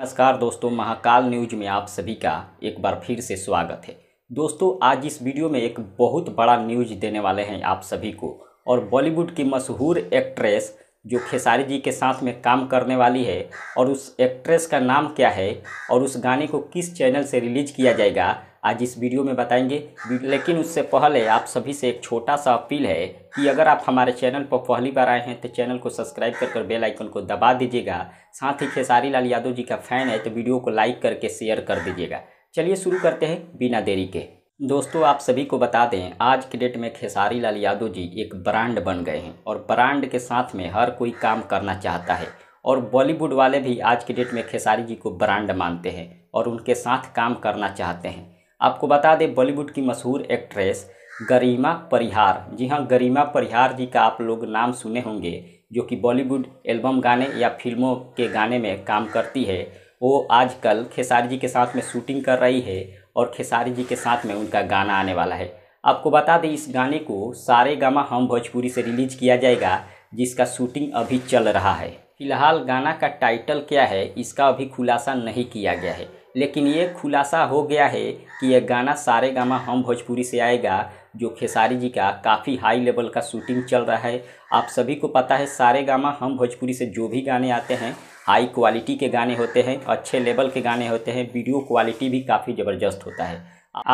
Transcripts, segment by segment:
नमस्कार दोस्तों महाकाल न्यूज में आप सभी का एक बार फिर से स्वागत है दोस्तों आज इस वीडियो में एक बहुत बड़ा न्यूज देने वाले हैं आप सभी को और बॉलीवुड की मशहूर एक्ट्रेस जो खेसारी जी के साथ में काम करने वाली है और उस एक्ट्रेस का नाम क्या है और उस गाने को किस चैनल से रिलीज किया जाएगा आज इस वीडियो में बताएंगे लेकिन उससे पहले आप सभी से एक छोटा सा अपील है कि अगर आप हमारे चैनल पर पहली बार आए हैं तो चैनल को सब्सक्राइब कर कर बेल आइकन को दबा दीजिएगा साथ ही खेसारी लाल यादव जी का फैन है तो वीडियो को लाइक करके शेयर कर दीजिएगा चलिए शुरू करते हैं बिना देरी के दोस्तों आप सभी को बता दें आज के डेट में खेसारी लाल यादव जी एक ब्रांड बन गए हैं और ब्रांड के साथ में हर कोई काम करना चाहता है और बॉलीवुड वाले भी आज के डेट में खेसारी जी को ब्रांड मानते हैं और उनके साथ काम करना चाहते हैं आपको बता दें बॉलीवुड की मशहूर एक्ट्रेस गरिमा परिहार जी हाँ गरिमा परिहार जी का आप लोग नाम सुने होंगे जो कि बॉलीवुड एल्बम गाने या फिल्मों के गाने में काम करती है वो आजकल खेसारी जी के साथ में शूटिंग कर रही है और खेसारी जी के साथ में उनका गाना आने वाला है आपको बता दें इस गाने को सारे गामा हम भोजपुरी से रिलीज किया जाएगा जिसका शूटिंग अभी चल रहा है फिलहाल गाना का टाइटल क्या है इसका अभी खुलासा नहीं किया गया है लेकिन ये खुलासा हो गया है कि यह गाना सारे गामा हम भोजपुरी से आएगा जो खेसारी जी का काफ़ी हाई लेवल का शूटिंग चल रहा है आप सभी को पता है सारे गामा हम भोजपुरी से जो भी गाने आते हैं हाई क्वालिटी के गाने होते हैं अच्छे लेवल के गाने होते हैं वीडियो क्वालिटी भी काफ़ी ज़बरदस्त होता है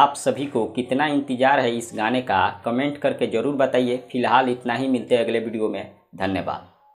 आप सभी को कितना इंतज़ार है इस गाने का कमेंट करके ज़रूर बताइए फिलहाल इतना ही मिलते हैं अगले वीडियो में धन्यवाद